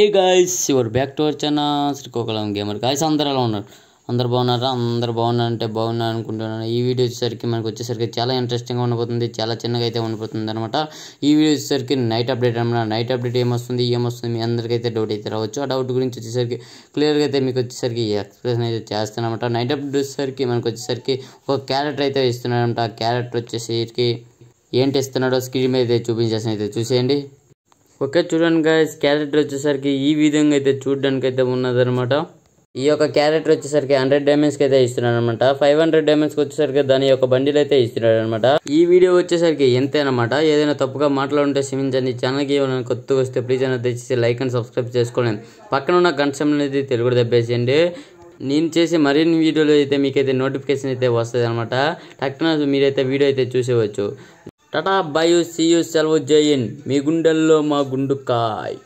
hey guys you're back to our channel Srikakulam gamer guys అందరు ఎలా ఉన్నారు అందరు బాగున్నారా అందరు బాగున్నారంటే బాగున్నారు అనుకుంటున్నాను ఈ వీడియో వచ్చేసరికి మనకు వచ్చేసరికి చాలా ఇంట్రెస్టింగ్గా ఉండిపోతుంది చాలా చిన్నగా అయితే ఉండిపోతుంది అనమాట ఈ వీడియో వచ్చేసరికి నైట్ అప్డేట్ అనమాట నైట్ అప్డేట్ ఏమొస్తుంది ఏమొస్తుంది మీ అందరికైతే డౌట్ అయితే రావచ్చు ఆ డౌట్ గురించి వచ్చేసరికి క్లియర్గా అయితే మీకు వచ్చేసరికి ఎక్స్ప్రెషన్ అయితే చేస్తానమాట నైట్ అప్డేట్ వచ్చేసరికి మనకు వచ్చేసరికి ఒక క్యారెక్టర్ అయితే ఇస్తున్నాడనమాట ఆ క్యారెక్టర్ వచ్చేసరికి ఏంటి ఇస్తున్నాడో స్క్రీన్ మీద చూపించేసిన అయితే చూసేయండి ఓకే చూడండి గాయస్ క్యారెక్టర్ వచ్చేసరికి ఈ విధంగా అయితే చూడడానికి అయితే అనమాట ఈ యొక్క క్యారెక్టర్ వచ్చేసరికి హండ్రెడ్ కి అయితే ఇస్తున్నాడు అనమాట ఫైవ్ హండ్రెడ్ కి వచ్చేసరికి దాని యొక్క బండిల్ అయితే ఇస్తున్నాడు అనమాట ఈ వీడియో వచ్చేసరికి ఎంతేనమాట ఏదైనా తప్పుగా మాట్లాడుంటే క్షమించండి ఛానల్కి ఏమైనా కొత్తగా వస్తే ప్లీజ్ అయినా తెచ్చేసి లైక్ అండ్ సబ్స్క్రైబ్ చేసుకోండి పక్కన ఉన్న గంటం అనేది తెలుగు దెబ్బేసేయండి నేను చేసే మరిన్ని వీడియోలు అయితే మీకైతే నోటిఫికేషన్ అయితే వస్తుంది అనమాట టక్కున మీరైతే వీడియో అయితే చూసేవచ్చు టటా బయో సియు సెలవు జైన్ మీ గుండెల్లో మా గుండుకాయ్